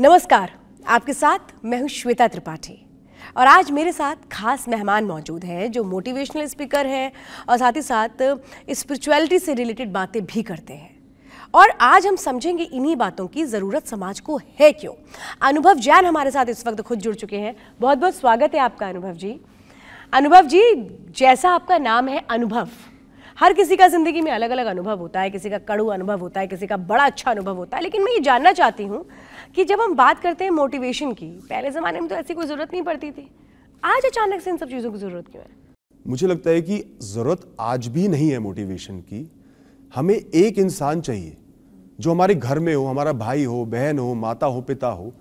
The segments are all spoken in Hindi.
नमस्कार आपके साथ मैं हूं श्वेता त्रिपाठी और आज मेरे साथ खास मेहमान मौजूद हैं जो मोटिवेशनल स्पीकर हैं और साथ ही साथ स्पिरिचुअलिटी से रिलेटेड बातें भी करते हैं और आज हम समझेंगे इन्हीं बातों की ज़रूरत समाज को है क्यों अनुभव जैन हमारे साथ इस वक्त खुद जुड़ चुके हैं बहुत बहुत स्वागत है आपका अनुभव जी अनुभव जी जैसा आपका नाम है अनुभव हर किसी का ज़िंदगी में अलग अलग अनुभव होता है किसी का कड़ू अनुभव होता है किसी का बड़ा अच्छा अनुभव होता है लेकिन मैं ये जानना चाहती हूँ कि जब हम बात करते हैं मोटिवेशन की पहले ज़माने में तो ऐसी कोई ज़रूरत नहीं पड़ती थी आज अचानक से इन सब चीज़ों की ज़रूरत क्यों है मुझे लगता है कि ज़रूरत आज भी नहीं है मोटिवेशन की हमें एक इंसान चाहिए जो हमारे घर में हो हमारा भाई हो बहन हो माता हो पिता हो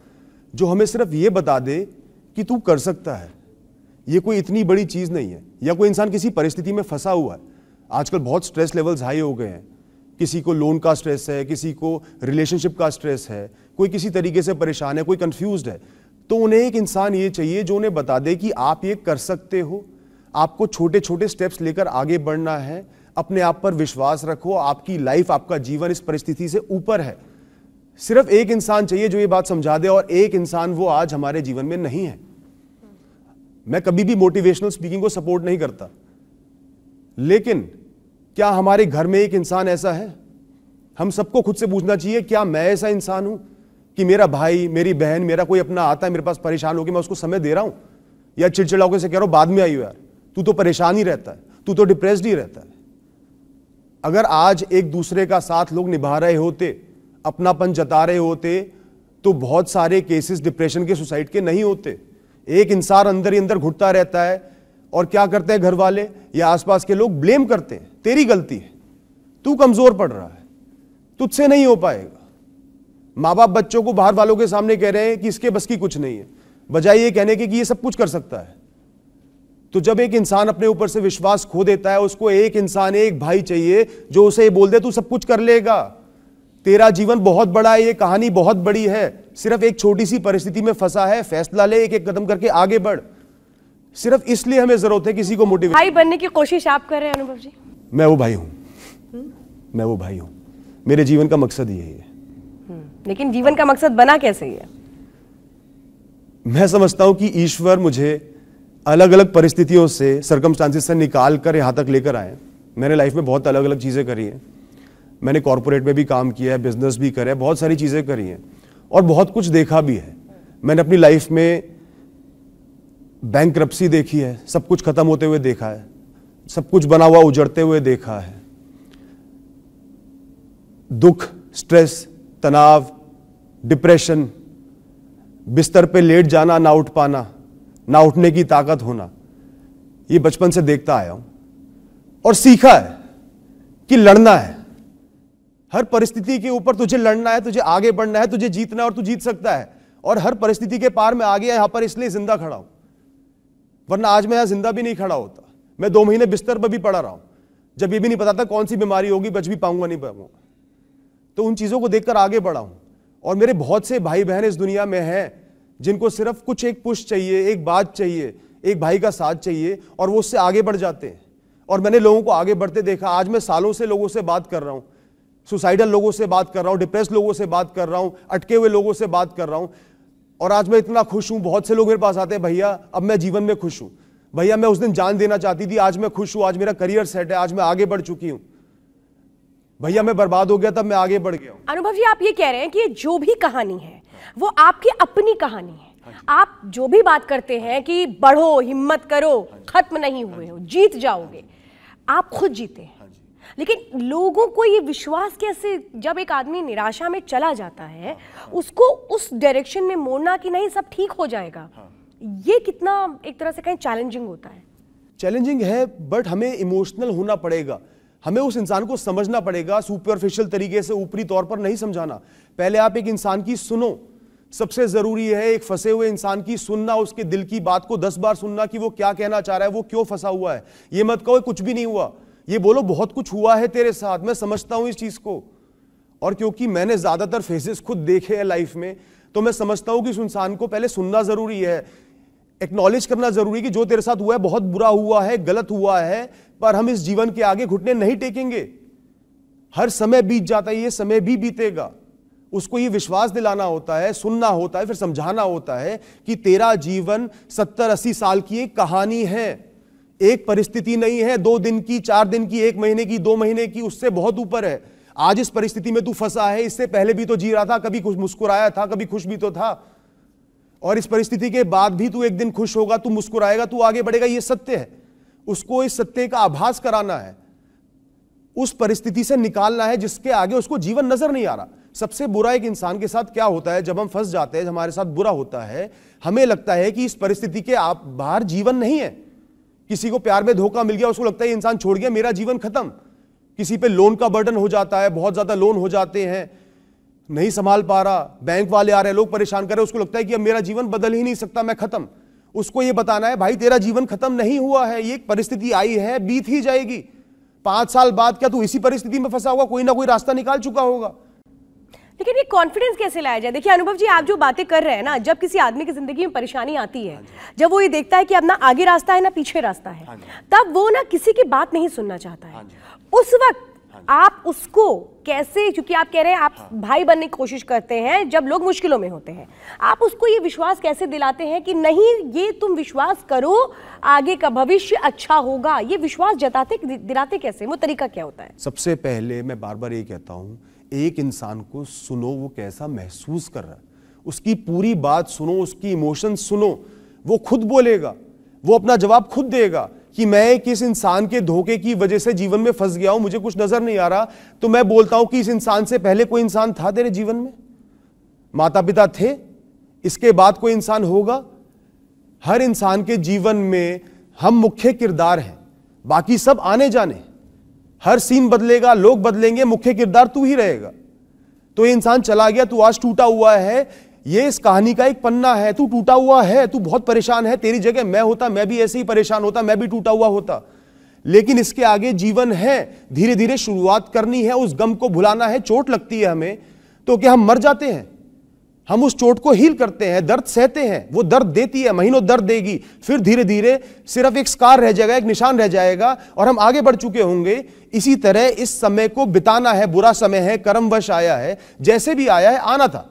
जो हमें सिर्फ ये बता दे कि तू कर सकता है ये कोई इतनी बड़ी चीज़ नहीं है या कोई इंसान किसी परिस्थिति में फंसा हुआ है आजकल बहुत स्ट्रेस लेवल्स हाई हो गए हैं किसी को लोन का स्ट्रेस है किसी को रिलेशनशिप का स्ट्रेस है कोई किसी तरीके से परेशान है कोई कंफ्यूज है तो उन्हें एक इंसान ये चाहिए जो उन्हें बता दे कि आप ये कर सकते हो आपको छोटे छोटे स्टेप्स लेकर आगे बढ़ना है अपने आप पर विश्वास रखो आपकी लाइफ आपका जीवन इस परिस्थिति से ऊपर है सिर्फ एक इंसान चाहिए जो ये बात समझा दे और एक इंसान वो आज हमारे जीवन में नहीं है मैं कभी भी मोटिवेशनल स्पीकिंग को सपोर्ट नहीं करता लेकिन क्या हमारे घर में एक इंसान ऐसा है हम सबको खुद से पूछना चाहिए क्या मैं ऐसा इंसान हूं कि मेरा भाई मेरी बहन मेरा कोई अपना आता है मेरे पास परेशान गया मैं उसको समय दे रहा हूं या चिड़चिड़ा होकर से कह रहा हूं बाद में आई यार तू तो परेशान ही रहता है तू तो डिप्रेस्ड ही रहता है अगर आज एक दूसरे का साथ लोग निभा रहे होते अपनापन जता रहे होते तो बहुत सारे केसेस डिप्रेशन के सुसाइड के नहीं होते एक इंसान अंदर ही अंदर घुटता रहता है और क्या करते हैं घर वाले या आसपास के लोग ब्लेम करते हैं तेरी गलती है तू कमजोर पड़ रहा है तुझसे नहीं हो पाएगा माँ बाप बच्चों को बाहर वालों के सामने कह रहे हैं कि इसके बस की कुछ नहीं है बजाय ये कहने के कि ये सब कुछ कर सकता है तो जब एक इंसान अपने ऊपर से विश्वास खो देता है उसको एक इंसान एक भाई चाहिए जो उसे ये बोल दे तू सब कुछ कर लेगा तेरा जीवन बहुत बड़ा है ये कहानी बहुत बड़ी है सिर्फ एक छोटी सी परिस्थिति में फंसा है फैसला ले एक एक कदम करके आगे बढ़ सिर्फ इसलिए हमें जरूरत है किसी को मोटिवेट भाई बनने की कोशिश आप कर रहे हैं अनुभव जी मैं वो भाई हूँ मैं वो भाई हूँ मेरे जीवन का मकसद यही है हम्म, लेकिन जीवन का मकसद बना कैसे है मैं समझता हूं कि ईश्वर मुझे अलग अलग परिस्थितियों से सरकमस्टांसिस से निकाल कर यहाँ तक लेकर आए मैंने लाइफ में बहुत अलग अलग चीज़ें करी हैं मैंने कॉरपोरेट में भी काम किया है बिजनेस भी करे बहुत सारी चीज़ें करी हैं और बहुत कुछ देखा भी है मैंने अपनी लाइफ में बैंक देखी है सब कुछ खत्म होते हुए देखा है सब कुछ बना हुआ उजड़ते हुए देखा है दुख स्ट्रेस तनाव डिप्रेशन बिस्तर पे लेट जाना ना उठ पाना ना उठने की ताकत होना ये बचपन से देखता आया हूं और सीखा है कि लड़ना है हर परिस्थिति के ऊपर तुझे लड़ना है तुझे आगे बढ़ना है तुझे जीतना है और तू जीत सकता है और हर परिस्थिति के पार में आ गया यहां पर इसलिए जिंदा खड़ा हूं वरना आज मैं यहाँ जिंदा भी नहीं खड़ा होता मैं दो महीने बिस्तर पर भी पड़ा रहा हूँ जब ये भी नहीं पता था कौन सी बीमारी होगी बच भी पाऊंगा नहीं पाऊंगा तो उन चीज़ों को देखकर आगे बढ़ा हूँ और मेरे बहुत से भाई बहन इस दुनिया में हैं जिनको सिर्फ कुछ एक पुश चाहिए एक बात चाहिए एक भाई का साथ चाहिए और वो उससे आगे बढ़ जाते हैं और मैंने लोगों को आगे बढ़ते देखा आज मैं सालों से लोगों से बात कर रहा हूँ सुसाइडल लोगों से बात कर रहा हूँ डिप्रेस लोगों से बात कर रहा हूँ अटके हुए लोगों से बात कर रहा हूँ और आज मैं इतना खुश हूं बहुत से लोग मेरे पास आते हैं भैया अब मैं जीवन में खुश हूं भैया मैं उस दिन जान देना चाहती थी आज मैं खुश हूं आज मेरा करियर सेट है आज मैं आगे बढ़ चुकी हूं भैया मैं बर्बाद हो गया तब मैं आगे बढ़ गया अनुभव जी आप ये कह रहे हैं कि जो भी कहानी है वो आपकी अपनी कहानी है हाँ आप जो भी बात करते हैं कि बढ़ो हिम्मत करो हाँ खत्म नहीं हुए हो जीत जाओगे आप खुद जीते हैं लेकिन लोगों को ये विश्वास कैसे जब एक आदमी निराशा में चला जाता है उसको उस डायरेक्शन में मोड़ना कि नहीं सब ठीक हो जाएगा ये कितना एक तरह से कहीं चैलेंजिंग होता है चैलेंजिंग है बट हमें इमोशनल होना पड़ेगा हमें उस इंसान को समझना पड़ेगा सुपरफिशियल तरीके से ऊपरी तौर पर नहीं समझाना पहले आप एक इंसान की सुनो सबसे ज़रूरी है एक फंसे हुए इंसान की सुनना उसके दिल की बात को दस बार सुनना कि वो क्या कहना चाह रहा है वो क्यों फंसा हुआ है ये मत कहो कुछ भी नहीं हुआ ये बोलो बहुत कुछ हुआ है तेरे साथ मैं समझता हूं इस चीज़ को और क्योंकि मैंने ज़्यादातर फेसेस खुद देखे हैं लाइफ में तो मैं समझता हूं कि इस इंसान को पहले सुनना ज़रूरी है एक्नॉलेज करना ज़रूरी कि जो तेरे साथ हुआ है बहुत बुरा हुआ है गलत हुआ है पर हम इस जीवन के आगे घुटने नहीं टेकेंगे हर समय बीत जाता है ये समय भी बीतेगा उसको ये विश्वास दिलाना होता है सुनना होता है फिर समझाना होता है कि तेरा जीवन सत्तर अस्सी साल की एक कहानी है एक परिस्थिति नहीं है दो दिन की चार दिन की एक महीने की दो महीने की उससे बहुत ऊपर है आज इस परिस्थिति में तू फंसा है इससे पहले भी तो जी रहा था कभी कुछ मुस्कुराया था कभी खुश भी तो था और इस परिस्थिति के बाद भी तू एक दिन खुश होगा तू मुस्कुराएगा तू आगे बढ़ेगा यह सत्य है उसको इस सत्य का आभास कराना है उस परिस्थिति से निकालना है जिसके आगे उसको जीवन नजर नहीं आ रहा सबसे बुरा एक इंसान के साथ क्या होता है जब हम फंस जाते हैं हमारे साथ बुरा होता है हमें लगता है कि इस परिस्थिति के आप बाहर जीवन नहीं है किसी को प्यार में धोखा मिल गया उसको लगता है इंसान छोड़ गया मेरा जीवन खत्म किसी पे लोन का बर्डन हो जाता है बहुत ज्यादा लोन हो जाते हैं नहीं संभाल पा रहा बैंक वाले आ रहे हैं लोग परेशान कर रहे हैं उसको लगता है कि अब मेरा जीवन बदल ही नहीं सकता मैं खत्म उसको ये बताना है भाई तेरा जीवन खत्म नहीं हुआ है ये परिस्थिति आई है बीत ही जाएगी पांच साल बाद क्या तू इसी परिस्थिति में फंसा होगा कोई ना कोई रास्ता निकाल चुका होगा लेकिन ये कॉन्फिडेंस कैसे लाया जाए देखिए अनुभव जी आप जो बातें कर रहे हैं ना जब किसी आदमी की जिंदगी में परेशानी आती है हाँ जब वो ये देखता है कि अब ना आगे रास्ता है ना पीछे रास्ता है हाँ तब वो ना किसी की बात नहीं सुनना चाहता है हाँ उस वक्त आप उसको कैसे क्योंकि आप कह रहे हैं आप हाँ। भाई बनने की कोशिश करते हैं जब लोग मुश्किलों में होते हैं आप उसको ये विश्वास कैसे दिलाते हैं कि नहीं ये तुम विश्वास करो आगे का भविष्य अच्छा होगा ये विश्वास जताते दिलाते कैसे वो तरीका क्या होता है सबसे पहले मैं बार बार ये कहता हूँ एक इंसान को सुनो वो कैसा महसूस कर रहा है उसकी पूरी बात सुनो उसकी इमोशन सुनो वो खुद बोलेगा वो अपना जवाब खुद देगा कि मैं किस इंसान के धोखे की वजह से जीवन में फंस गया हूं मुझे कुछ नजर नहीं आ रहा तो मैं बोलता हूं कि इस इंसान से पहले कोई इंसान था तेरे जीवन में माता पिता थे इसके बाद कोई इंसान होगा हर इंसान के जीवन में हम मुख्य किरदार हैं बाकी सब आने जाने हर सीन बदलेगा लोग बदलेंगे मुख्य किरदार तू ही रहेगा तो ये इंसान चला गया तू आज टूटा हुआ है ये इस कहानी का एक पन्ना है तू टूटा हुआ है तू बहुत परेशान है तेरी जगह मैं होता मैं भी ऐसे ही परेशान होता मैं भी टूटा हुआ होता लेकिन इसके आगे जीवन है धीरे धीरे शुरुआत करनी है उस गम को भुलाना है चोट लगती है हमें तो क्या हम मर जाते हैं हम उस चोट को हील करते हैं दर्द सहते हैं वो दर्द देती है महीनों दर्द देगी फिर धीरे धीरे सिर्फ एक स्कार रह जाएगा एक निशान रह जाएगा और हम आगे बढ़ चुके होंगे इसी तरह इस समय को बिताना है बुरा समय है कर्मवश आया है जैसे भी आया है आना था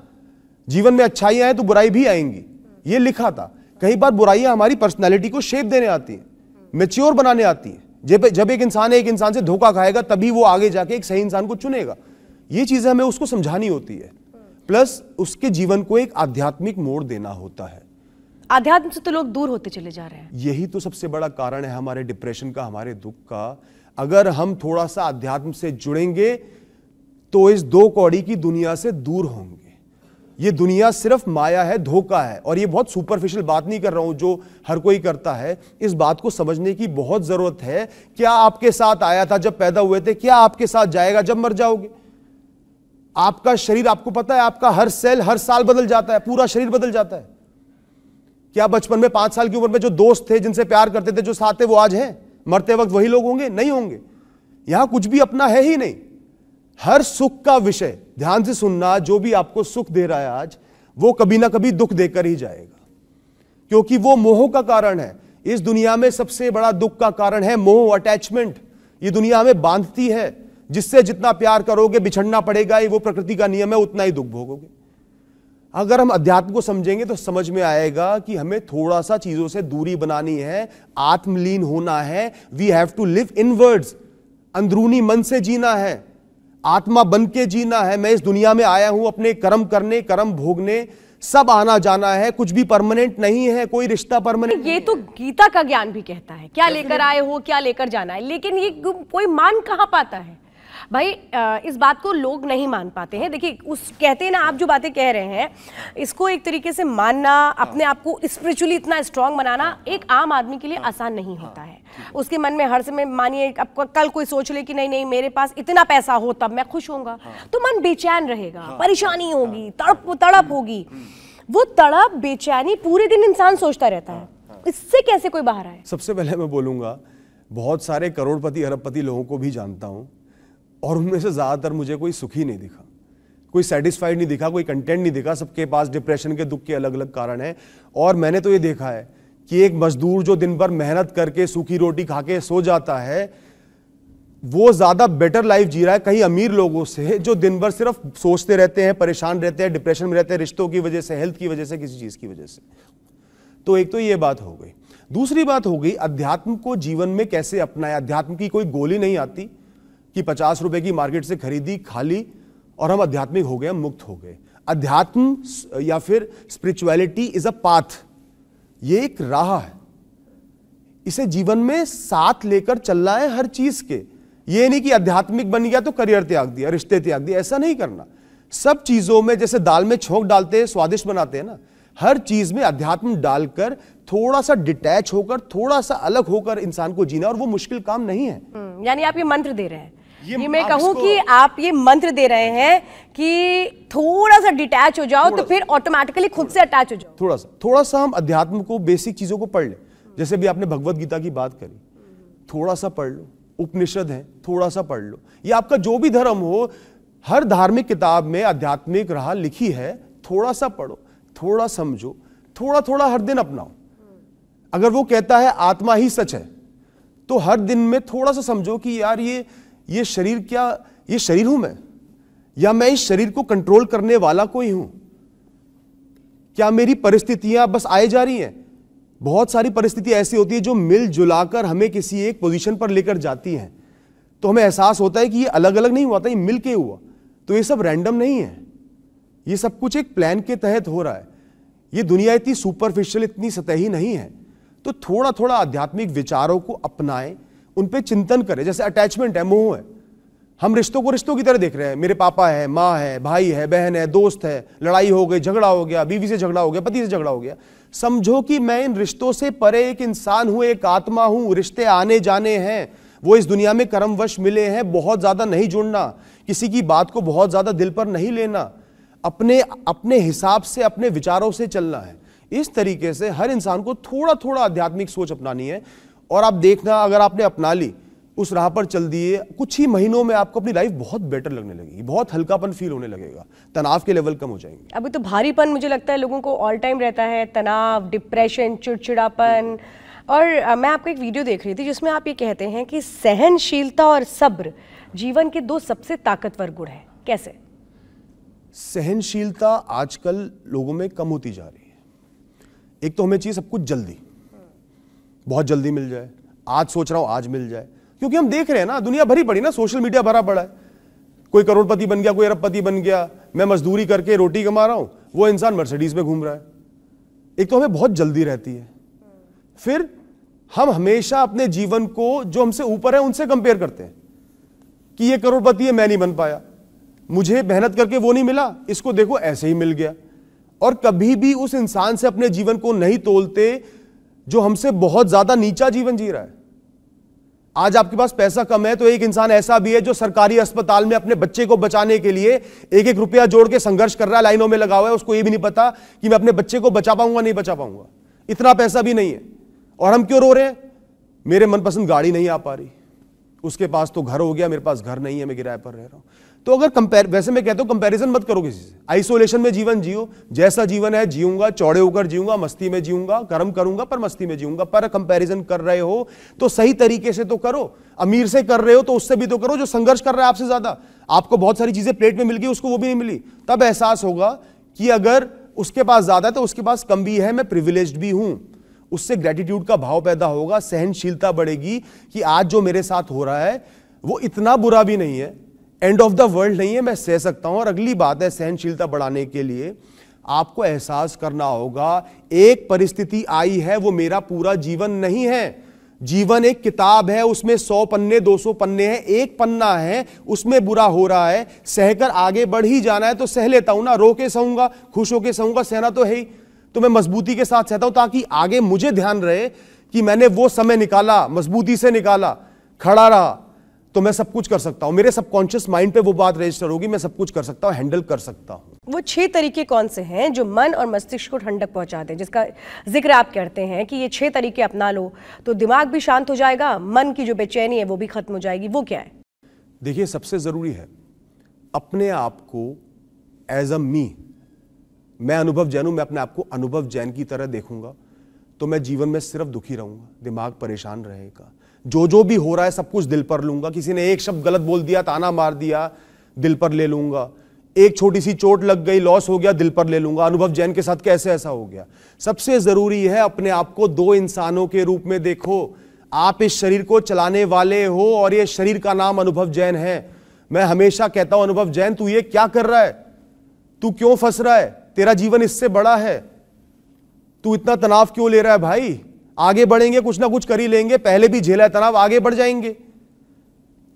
जीवन में अच्छाई हैं तो बुराई भी आएंगी ये लिखा था कई बार बुराइयाँ हमारी पर्सनैलिटी को शेप देने आती हैं मेच्योर बनाने आती हैं जब जब एक इंसान एक इंसान से धोखा खाएगा तभी वो आगे जाके एक सही इंसान को चुनेगा ये चीज़ें हमें उसको समझानी होती है प्लस उसके जीवन को एक आध्यात्मिक मोड़ देना होता है आध्यात्म से तो लोग दूर होते चले जा रहे हैं यही तो सबसे बड़ा कारण है हमारे डिप्रेशन का हमारे दुख का अगर हम थोड़ा सा अध्यात्म से जुड़ेंगे तो इस दो कौड़ी की दुनिया से दूर होंगे ये दुनिया सिर्फ माया है धोखा है और ये बहुत सुपरफिशियल बात नहीं कर रहा हूं जो हर कोई करता है इस बात को समझने की बहुत जरूरत है क्या आपके साथ आया था जब पैदा हुए थे क्या आपके साथ जाएगा जब मर जाओगे आपका शरीर आपको पता है आपका हर सेल हर साल बदल जाता है पूरा शरीर बदल जाता है क्या बचपन में पांच साल की उम्र में जो दोस्त थे जिनसे प्यार करते थे जो साथ थे वो आज हैं मरते वक्त वही लोग होंगे नहीं होंगे यहां कुछ भी अपना है ही नहीं हर सुख का विषय ध्यान से सुनना जो भी आपको सुख दे रहा है आज वो कभी ना कभी दुख देकर ही जाएगा क्योंकि वो मोह का कारण है इस दुनिया में सबसे बड़ा दुख का कारण है मोह अटैचमेंट ये दुनिया हमें बांधती है जिससे जितना प्यार करोगे बिछड़ना पड़ेगा ये वो प्रकृति का नियम है उतना ही दुख भोगोगे अगर हम अध्यात्म को समझेंगे तो समझ में आएगा कि हमें थोड़ा सा चीजों से दूरी बनानी है आत्मलीन होना है we have to live inwards अंदरूनी मन से जीना है आत्मा बन के जीना है मैं इस दुनिया में आया हूं अपने कर्म करने कर्म भोगने सब आना जाना है कुछ भी परमानेंट नहीं है कोई रिश्ता परमानेंट ये तो गीता का ज्ञान भी कहता है क्या लेकर आए हो क्या लेकर जाना है लेकिन ये कोई मान कहां पाता है भाई इस बात को लोग नहीं मान पाते हैं देखिए उस कहते हैं ना आप जो बातें कह रहे हैं इसको एक तरीके से मानना अपने आप को स्पिरिचुअली इतना स्ट्रांग बनाना एक आम आदमी के लिए आसान नहीं हाँ, होता है उसके मन में हर समय मानिए आपको कल कोई सोच ले कि नहीं नहीं मेरे पास इतना पैसा हो तब मैं खुश होऊंगा हाँ। तो मन बेचैन रहेगा हाँ। परेशानी होगी तड़प तड़प होगी हम्म। वो तड़प बेचैनी पूरे दिन इंसान सोचता रहता है इससे कैसे कोई बाहर आए सबसे पहले मैं बोलूंगा बहुत सारे करोड़पति अरबपति लोगों को भी जानता हूँ और उनमें से ज़्यादातर मुझे कोई सुखी नहीं दिखा कोई सेटिस्फाइड नहीं दिखा कोई कंटेंट नहीं दिखा सबके पास डिप्रेशन के दुख के अलग अलग कारण हैं और मैंने तो ये देखा है कि एक मजदूर जो दिन भर मेहनत करके सूखी रोटी खा के सो जाता है वो ज़्यादा बेटर लाइफ जी रहा है कहीं अमीर लोगों से जो दिन भर सिर्फ सोचते रहते हैं परेशान रहते हैं डिप्रेशन में रहते हैं रिश्तों की वजह से हेल्थ की वजह से किसी चीज़ की वजह से तो एक तो ये बात हो गई दूसरी बात हो गई अध्यात्म को जीवन में कैसे अपनाया अध्यात्म की कोई गोली नहीं आती कि पचास रुपए की मार्केट से खरीदी खाली और हम आध्यात्मिक हो गए हम मुक्त हो गए अध्यात्म या फिर स्पिरिचुअलिटी इज अ पाथ ये एक राह है इसे जीवन में साथ लेकर चलना है हर चीज के ये नहीं कि आध्यात्मिक बन गया तो करियर त्याग दिया रिश्ते त्याग दिया ऐसा नहीं करना सब चीजों में जैसे दाल में छोंक डालते हैं स्वादिष्ट बनाते हैं ना हर चीज में अध्यात्म डालकर थोड़ा सा डिटैच होकर थोड़ा सा अलग होकर इंसान को जीना और वो मुश्किल काम नहीं है हम्म, यानी आप ये मंत्र दे रहे हैं ये, ये मैं कहूं कि आप ये मंत्र दे रहे हैं कि थोड़ा सा डिटैच हो जाओ तो फिर ऑटोमेटिकली खुद से अटैच हो जाओ थोड़ा सा थोड़ा सा हम अध्यात्म को बेसिक चीजों को पढ़ लें जैसे भी आपने भगवत गीता की बात करी थोड़ा सा पढ़ लो उपनिषद है थोड़ा सा पढ़ लो ये आपका जो भी धर्म हो हर धार्मिक किताब में आध्यात्मिक राह लिखी है थोड़ा सा पढ़ो थोड़ा समझो थोड़ा थोड़ा हर दिन अपनाओ अगर वो कहता है आत्मा ही सच है तो हर दिन में थोड़ा सा समझो कि यार ये ये शरीर क्या ये शरीर हूं मैं या मैं इस शरीर को कंट्रोल करने वाला कोई हूं क्या मेरी परिस्थितियां बस आए जा रही हैं बहुत सारी परिस्थिति ऐसी होती है जो मिल जुलाकर हमें किसी एक पोजीशन पर लेकर जाती हैं तो हमें एहसास होता है कि ये अलग अलग नहीं हुआ था ये मिल के हुआ तो ये सब रैंडम नहीं है ये सब कुछ एक प्लान के तहत हो रहा है ये दुनिया इतनी सुपरफिशियल इतनी सतही नहीं है तो थोड़ा थोड़ा आध्यात्मिक विचारों को अपनाएं उन पर चिंतन करें जैसे अटैचमेंट है मोह है हम रिश्तों को रिश्तों की तरह देख रहे हैं मेरे पापा है माँ है भाई है बहन है दोस्त है लड़ाई हो गई झगड़ा हो गया बीवी से झगड़ा हो गया पति से झगड़ा हो गया समझो कि मैं इन रिश्तों से परे एक इंसान हूं एक आत्मा हूं रिश्ते आने जाने हैं वो इस दुनिया में कर्मवश मिले हैं बहुत ज़्यादा नहीं जुड़ना किसी की बात को बहुत ज़्यादा दिल पर नहीं लेना अपने अपने हिसाब से अपने विचारों से चलना है इस तरीके से हर इंसान को थोड़ा थोड़ा आध्यात्मिक सोच अपनानी है और आप देखना अगर आपने अपना ली उस राह पर चल दिए कुछ ही महीनों में आपको अपनी लाइफ बहुत बेटर लगने लगेगी बहुत हल्कापन फील होने लगेगा तनाव के लेवल कम हो जाएंगे अभी तो भारीपन मुझे लगता है लोगों को ऑल टाइम रहता है तनाव डिप्रेशन चिड़चिड़ापन और मैं आपको एक वीडियो देख रही थी जिसमें आप ये कहते हैं कि सहनशीलता और सब्र जीवन के दो सबसे ताकतवर गुण हैं कैसे सहनशीलता आजकल लोगों में कम होती जा रही है एक तो हमें चाहिए सब कुछ जल्दी बहुत जल्दी मिल जाए आज सोच रहा हूं आज मिल जाए क्योंकि हम देख रहे हैं ना दुनिया भरी पड़ी ना सोशल मीडिया भरा पड़ा है कोई करोड़पति बन गया कोई अरबपति बन गया मैं मजदूरी करके रोटी कमा रहा हूं वो इंसान मर्सिडीज में घूम रहा है एक तो हमें बहुत जल्दी रहती है फिर हम हमेशा अपने जीवन को जो हमसे ऊपर है उनसे कंपेयर करते हैं कि ये करोड़पति है मैं नहीं बन पाया मुझे मेहनत करके वो नहीं मिला इसको देखो ऐसे ही मिल गया और कभी भी उस इंसान से अपने जीवन को नहीं तोलते जो हमसे बहुत ज्यादा नीचा जीवन जी रहा है आज आपके पास पैसा कम है तो एक इंसान ऐसा भी है जो सरकारी अस्पताल में अपने बच्चे को बचाने के लिए एक एक रुपया जोड़ के संघर्ष कर रहा है लाइनों में लगा हुआ है उसको ये भी नहीं पता कि मैं अपने बच्चे को बचा पाऊंगा नहीं बचा पाऊंगा इतना पैसा भी नहीं है और हम क्यों रो रहे हैं मेरे मनपसंद गाड़ी नहीं आ पा रही उसके पास तो घर हो गया मेरे पास घर नहीं है मैं किराए पर रह रहा हूं तो अगर कंपेयर वैसे मैं कहता हूं कंपैरिजन मत करो किसी से आइसोलेशन में जीवन जियो जैसा जीवन है जीऊंगा चौड़े होकर जीऊंगा मस्ती में जीऊंगा कर्म करूंगा पर मस्ती में जीऊंगा पर कंपैरिजन कर रहे हो तो सही तरीके से तो करो अमीर से कर रहे हो तो उससे भी तो करो जो संघर्ष कर रहा है आपसे ज्यादा आपको बहुत सारी चीजें प्लेट में मिल गई उसको वो भी नहीं मिली तब एहसास होगा कि अगर उसके पास ज्यादा है तो उसके पास कम भी है मैं प्रिविलेज भी हूं उससे ग्रेटिट्यूड का भाव पैदा होगा सहनशीलता बढ़ेगी कि आज जो मेरे साथ हो रहा है वो इतना बुरा भी नहीं है एंड ऑफ द वर्ल्ड नहीं है मैं सह सकता हूं और अगली बात है सहनशीलता बढ़ाने के लिए आपको एहसास करना होगा एक परिस्थिति आई है वो मेरा पूरा जीवन नहीं है जीवन एक किताब है उसमें सौ पन्ने दो सौ पन्ने हैं एक पन्ना है उसमें बुरा हो रहा है सहकर आगे बढ़ ही जाना है तो सह लेता हूं ना रो के सहूंगा खुश होके सहूंगा सहना तो है ही तो मैं मजबूती के साथ सहता हूं ताकि आगे मुझे ध्यान रहे कि मैंने वो समय निकाला मजबूती से निकाला खड़ा रहा तो मैं सब कुछ कर सकता हूँ मेरे सबकॉन्शियस माइंड पे वो बात रजिस्टर होगी मैं सब कुछ कर सकता हूँ हैंडल कर सकता हूँ वो छह तरीके कौन से हैं जो मन और मस्तिष्क को ठंडक पहुंचाते हैं जिसका जिक्र आप करते हैं कि ये छह तरीके अपना लो तो दिमाग भी शांत हो जाएगा मन की जो बेचैनी है वो भी खत्म हो जाएगी वो क्या है देखिए सबसे ज़रूरी है अपने आप को एज अ मी मैं अनुभव जैन मैं अपने आप को अनुभव जैन की तरह देखूंगा तो मैं जीवन में सिर्फ दुखी रहूंगा दिमाग परेशान रहेगा जो जो भी हो रहा है सब कुछ दिल पर लूंगा किसी ने एक शब्द गलत बोल दिया ताना मार दिया दिल पर ले लूंगा एक छोटी सी चोट लग गई लॉस हो गया दिल पर ले लूंगा अनुभव जैन के साथ कैसे ऐसा हो गया सबसे जरूरी है अपने आप को दो इंसानों के रूप में देखो आप इस शरीर को चलाने वाले हो और ये शरीर का नाम अनुभव जैन है मैं हमेशा कहता हूं अनुभव जैन तू ये क्या कर रहा है तू क्यों फंस रहा है तेरा जीवन इससे बड़ा है तू इतना तनाव क्यों ले रहा है भाई आगे बढ़ेंगे कुछ ना कुछ कर ही लेंगे पहले भी झेला तनाव आगे बढ़ जाएंगे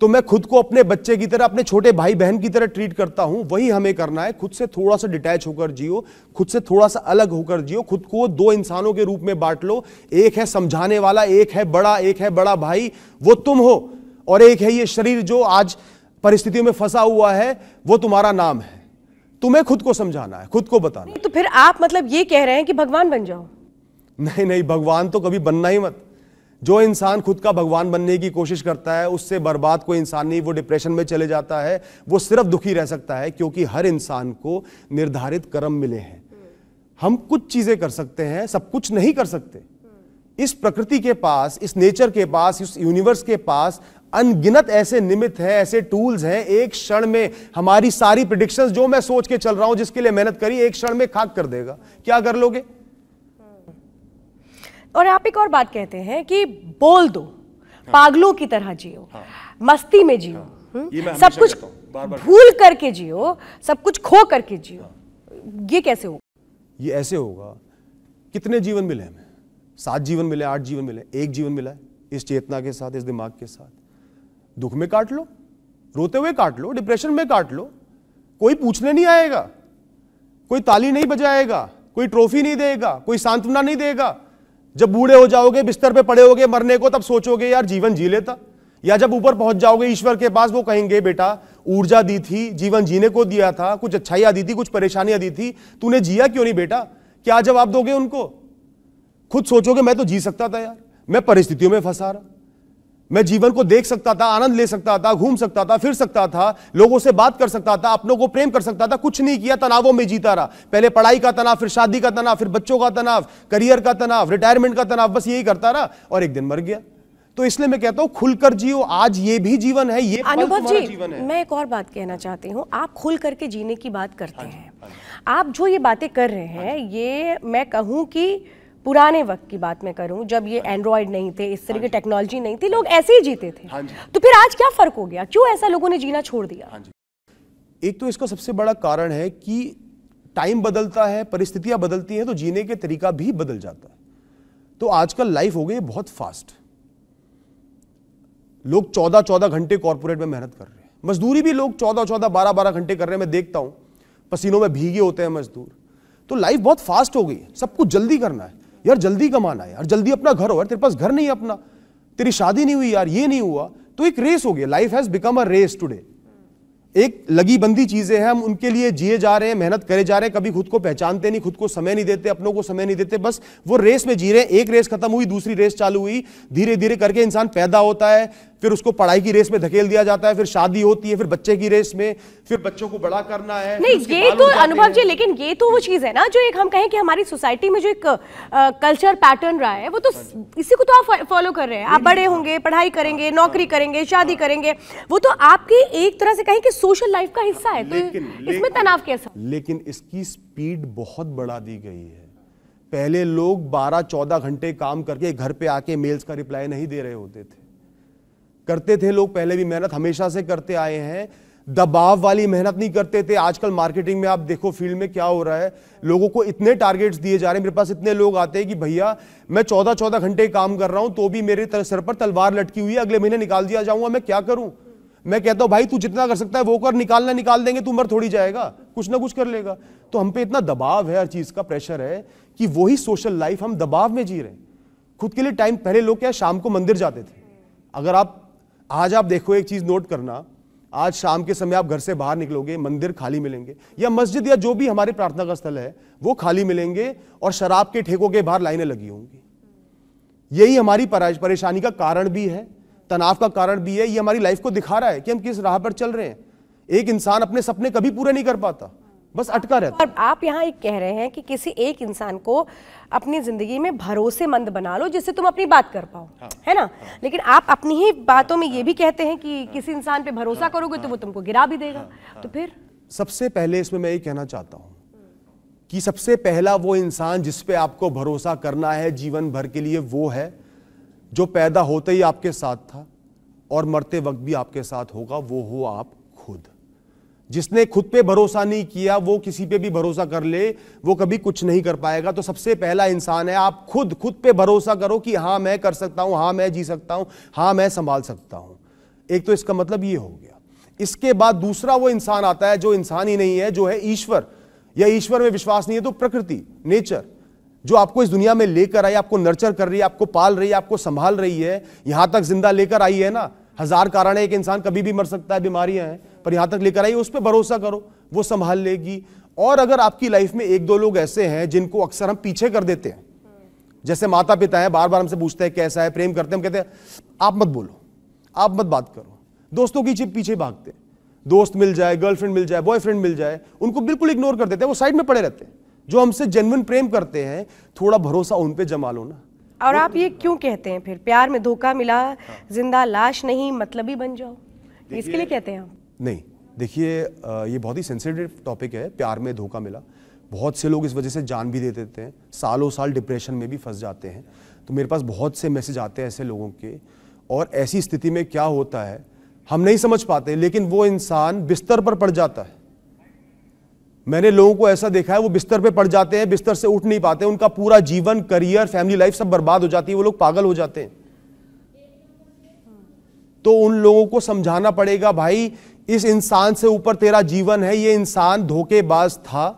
तो मैं खुद को अपने बच्चे की तरह अपने छोटे भाई बहन की तरह ट्रीट करता हूं वही हमें करना है खुद से थोड़ा सा डिटैच होकर जियो खुद से थोड़ा सा अलग होकर जियो खुद को दो इंसानों के रूप में बांट लो एक है समझाने वाला एक है बड़ा एक है बड़ा भाई वो तुम हो और एक है ये शरीर जो आज परिस्थितियों में फंसा हुआ है वो तुम्हारा नाम है तुम्हें खुद को समझाना है खुद को बताना तो फिर आप मतलब ये कह रहे हैं कि भगवान बन जाओ नहीं नहीं भगवान तो कभी बनना ही मत जो इंसान खुद का भगवान बनने की कोशिश करता है उससे बर्बाद कोई इंसान नहीं वो डिप्रेशन में चले जाता है वो सिर्फ दुखी रह सकता है क्योंकि हर इंसान को निर्धारित कर्म मिले हैं हम कुछ चीजें कर सकते हैं सब कुछ नहीं कर सकते इस प्रकृति के पास इस नेचर के पास इस यूनिवर्स के पास अनगिनत ऐसे निमित्त हैं ऐसे टूल्स हैं एक क्षण में हमारी सारी प्रिडिक्शंस जो मैं सोच के चल रहा हूं जिसके लिए मेहनत करी एक क्षण में खाक कर देगा क्या कर लोगे और आप एक और बात कहते हैं कि बोल दो हाँ। पागलों की तरह जियो हाँ। मस्ती में जियो हाँ। हम्म? सब कुछ बार बार भूल करके जियो सब कुछ खो करके जियो हाँ। ये कैसे होगा ये ऐसे होगा कितने जीवन मिले हमें सात जीवन मिले आठ जीवन मिले एक जीवन मिला है इस चेतना के साथ इस दिमाग के साथ दुख में काट लो रोते हुए काट लो डिप्रेशन में काट लो कोई पूछने नहीं आएगा कोई ताली नहीं बजाएगा कोई ट्रॉफी नहीं देगा कोई सांत्वना नहीं देगा जब बूढ़े हो जाओगे बिस्तर पे पड़े होगे मरने को तब सोचोगे यार जीवन जी लेता या जब ऊपर पहुंच जाओगे ईश्वर के पास वो कहेंगे बेटा ऊर्जा दी थी जीवन जीने को दिया था कुछ अच्छाइयां दी थी कुछ परेशानियां दी थी तूने जिया क्यों नहीं बेटा क्या जवाब दोगे उनको खुद सोचोगे मैं तो जी सकता था यार मैं परिस्थितियों में फंसा रहा मैं जीवन को देख सकता था आनंद ले सकता था घूम सकता था फिर सकता था लोगों से बात कर सकता था अपनों को प्रेम कर सकता था कुछ नहीं किया तनावों में जीता रहा पहले पढ़ाई का तनाव फिर शादी का तनाव फिर बच्चों का तनाव करियर का तनाव रिटायरमेंट का तनाव बस यही करता रहा और एक दिन मर गया तो इसलिए मैं कहता हूँ खुलकर जियो आज ये भी जीवन है ये अनुभव जी जीवन है। मैं एक और बात कहना चाहती हूँ आप खुल करके जीने की बात करते हाँ हैं हाँ आप जो ये बातें कर रहे हैं ये मैं कहूँ कि पुराने वक्त की बात मैं करूं जब ये एंड्रॉयड हाँ नहीं थे इस तरह हाँ की टेक्नोलॉजी नहीं थी हाँ लोग ऐसे ही जीते थे तो फिर आज क्या फर्क हो गया क्यों ऐसा लोगों ने जीना छोड़ दिया एक तो इसका सबसे बड़ा कारण है कि टाइम बदलता है परिस्थितियां बदलती हैं तो जीने के तरीका भी बदल जाता है तो आजकल लाइफ हो गई बहुत फास्ट लोग चौदह चौदह घंटे कॉरपोरेट में मेहनत कर रहे हैं मजदूरी भी लोग चौदह चौदह बारह बारह घंटे कर रहे हैं मैं देखता हूं पसीनों में भीगे होते हैं मजदूर तो लाइफ बहुत फास्ट हो गई सब कुछ जल्दी करना है यार जल्दी कमाना है यार जल्दी अपना घर हो यार तेरे पास घर नहीं है अपना तेरी शादी नहीं हुई यार ये नहीं हुआ तो एक रेस हो गया life has become a race today एक लगी बंदी चीजें हैं हम उनके लिए जिए जा रहे हैं मेहनत करे जा रहे हैं कभी खुद को पहचानते नहीं खुद को समय नहीं देते अपनों को समय नहीं देते बस वो रेस में जी रहे हैं एक रेस खत्म हुई दूसरी रेस चालू हुई धीरे धीरे करके इंसान पैदा होता है फिर उसको पढ़ाई की रेस में धकेल दिया जाता है फिर शादी होती है फिर बच्चे की रेस में फिर बच्चों को बड़ा करना है नहीं ये तो अनुभव जी लेकिन ये तो वो चीज है ना जो एक हम कहें कि हमारी सोसाइटी में जो एक कल्चर पैटर्न रहा है वो तो हाँ इसी को तो आप फॉलो कर रहे हैं आप बड़े होंगे पढ़ाई हाँ, करेंगे हाँ, नौकरी करेंगे शादी करेंगे वो तो आपकी एक तरह से कहें कि सोशल लाइफ का हिस्सा है तो इसमें तनाव कैसा लेकिन इसकी स्पीड बहुत बढ़ा दी गई है पहले लोग 12-14 घंटे काम करके घर पे आके मेल्स का रिप्लाई नहीं दे रहे होते थे करते थे लोग पहले भी मेहनत हमेशा से करते आए हैं दबाव वाली मेहनत नहीं करते थे आजकल मार्केटिंग में आप देखो फील्ड में क्या हो रहा है लोगों को इतने टारगेट्स दिए जा रहे हैं मेरे पास इतने लोग आते हैं कि भैया मैं चौदह चौदह घंटे काम कर रहा हूं तो भी मेरे सर पर तलवार लटकी हुई है अगले महीने निकाल दिया जाऊंगा मैं क्या करूं मैं कहता हूं भाई तू जितना कर सकता है वो कर निकालना निकाल देंगे तू मर थोड़ी जाएगा कुछ ना कुछ कर लेगा तो हम पे इतना दबाव है हर चीज का प्रेशर है कि वही सोशल लाइफ हम दबाव में जी रहे हैं खुद के लिए टाइम पहले लोग क्या शाम को मंदिर जाते थे अगर आप आज आप देखो एक चीज नोट करना आज शाम के समय आप घर से बाहर निकलोगे मंदिर खाली मिलेंगे या मस्जिद या जो भी हमारे प्रार्थना का स्थल है वो खाली मिलेंगे और शराब के ठेकों के बाहर लाइनें लगी होंगी यही हमारी परेशानी का कारण भी है तनाव का कारण भी है ये हमारी लाइफ को दिखा रहा है कि हम किस राह पर चल रहे हैं एक इंसान अपने सपने कभी पूरे नहीं कर पाता बस अटका रहता और आप यहाँ एक कह रहे हैं कि किसी एक इंसान को अपनी ज़िंदगी में भरोसेमंद बना लो जिससे तुम अपनी बात कर पाओ हाँ, है ना हाँ, लेकिन आप अपनी ही बातों में ये भी कहते हैं कि हाँ, किसी इंसान पे भरोसा हाँ, करोगे तो वो हाँ। तुमको गिरा भी देगा हाँ।, हाँ, तो फिर सबसे पहले इसमें मैं ये कहना चाहता हूँ कि सबसे पहला वो इंसान जिस पे आपको भरोसा करना है जीवन भर के लिए वो है जो पैदा होते ही आपके साथ था और मरते वक्त भी आपके साथ होगा वो हो आप जिसने खुद पे भरोसा नहीं किया वो किसी पे भी भरोसा कर ले वो कभी कुछ नहीं कर पाएगा तो सबसे पहला इंसान है आप खुद खुद पे भरोसा करो कि हाँ मैं कर सकता हूँ हाँ मैं जी सकता हूँ हाँ मैं संभाल सकता हूँ एक तो इसका मतलब ये हो गया इसके बाद दूसरा वो इंसान आता है जो इंसान ही नहीं है जो है ईश्वर या ईश्वर में विश्वास नहीं है तो प्रकृति नेचर जो आपको इस दुनिया में लेकर आई आपको नर्चर कर रही है आपको पाल रही है आपको संभाल रही है यहां तक जिंदा लेकर आई है ना हजार कारण है एक इंसान कभी भी मर सकता है बीमारियां हैं पर यहां तक लेकर आई उस पर भरोसा करो वो संभाल लेगी और अगर आपकी लाइफ में एक दो लोग ऐसे हैं जिनको अक्सर हम पीछे कर देते हैं जैसे माता पिता हैं बार बार हमसे पूछते हैं कैसा है प्रेम करते हैं हम कहते हैं आप मत बोलो आप मत बात करो दोस्तों की पीछे भागते हैं दोस्त मिल जाए गर्लफ्रेंड मिल जाए बॉयफ्रेंड मिल जाए उनको बिल्कुल इग्नोर कर देते हैं वो साइड में पड़े रहते हैं जो हमसे जेनविन प्रेम करते हैं थोड़ा भरोसा उन पर जमा लो ना और आप ये क्यों कहते हैं फिर प्यार में धोखा मिला हाँ। जिंदा लाश नहीं मतलब ही बन जाओ इसके लिए कहते हैं आप नहीं देखिए ये बहुत ही सेंसिटिव टॉपिक है प्यार में धोखा मिला बहुत से लोग इस वजह से जान भी दे देते हैं सालों साल डिप्रेशन में भी फंस जाते हैं तो मेरे पास बहुत से मैसेज आते हैं ऐसे लोगों के और ऐसी स्थिति में क्या होता है हम नहीं समझ पाते लेकिन वो इंसान बिस्तर पर पड़ जाता है मैंने लोगों को ऐसा देखा है वो बिस्तर पे पड़ जाते हैं बिस्तर से उठ नहीं पाते उनका पूरा जीवन करियर फैमिली लाइफ सब बर्बाद हो जाती है वो लोग पागल हो जाते हैं तो उन लोगों को समझाना पड़ेगा भाई इस इंसान से ऊपर तेरा जीवन है ये इंसान धोखेबाज था